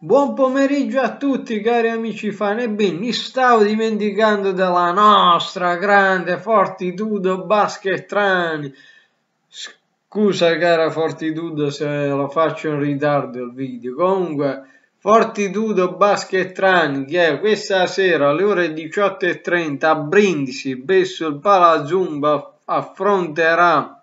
Buon pomeriggio a tutti cari amici fan e ben, mi stavo dimenticando della nostra grande Fortitudo Baschetrani. Scusa cara Fortitudo se lo faccio in ritardo il video, comunque Fortitudo Baschetrani che è questa sera alle ore 18.30 a Brindisi, presso il Palazumba affronterà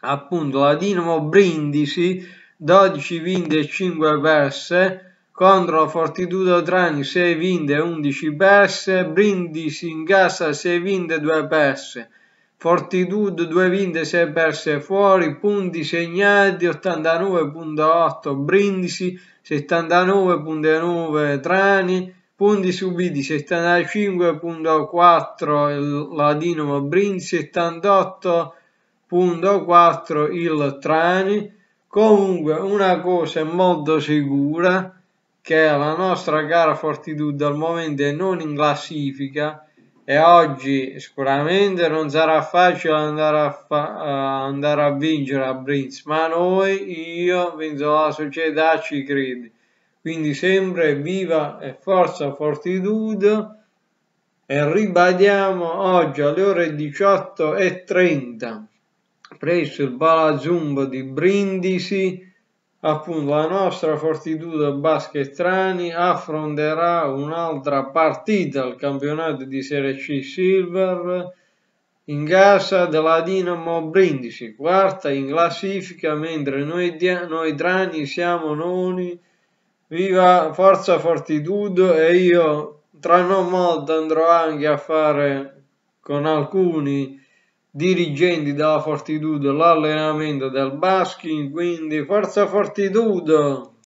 appunto la Dinamo Brindisi 12 vinte e 5 perse contro Fortitudo Trani 6 vinte 11 perse, Brindisi in casa 6 vinte 2 perse, Fortitudo 2 vinte 6 perse fuori, punti segnati 89.8 Brindisi, 79.9 Trani, punti subiti 75.4 la Dinamo Brindisi, 78.4 il Trani. Comunque una cosa molto sicura, che la nostra gara Fortitude al momento è non in classifica e oggi sicuramente non sarà facile andare a, fa eh, andare a vincere a Brinz, ma noi, io, penso la società ci crede. Quindi sempre viva e forza Fortitude e ribadiamo oggi alle ore 18.30 presso il Palazzo di Brindisi appunto la nostra Fortitudo basket trani affronterà un'altra partita al campionato di Serie C Silver in casa della Dinamo Brindisi, quarta in classifica, mentre noi, noi Drani siamo noni. Viva Forza Fortitudo e io tra non molto andrò anche a fare con alcuni dirigenti della Fortitudo l'allenamento del Baskin, quindi forza Fortitudo!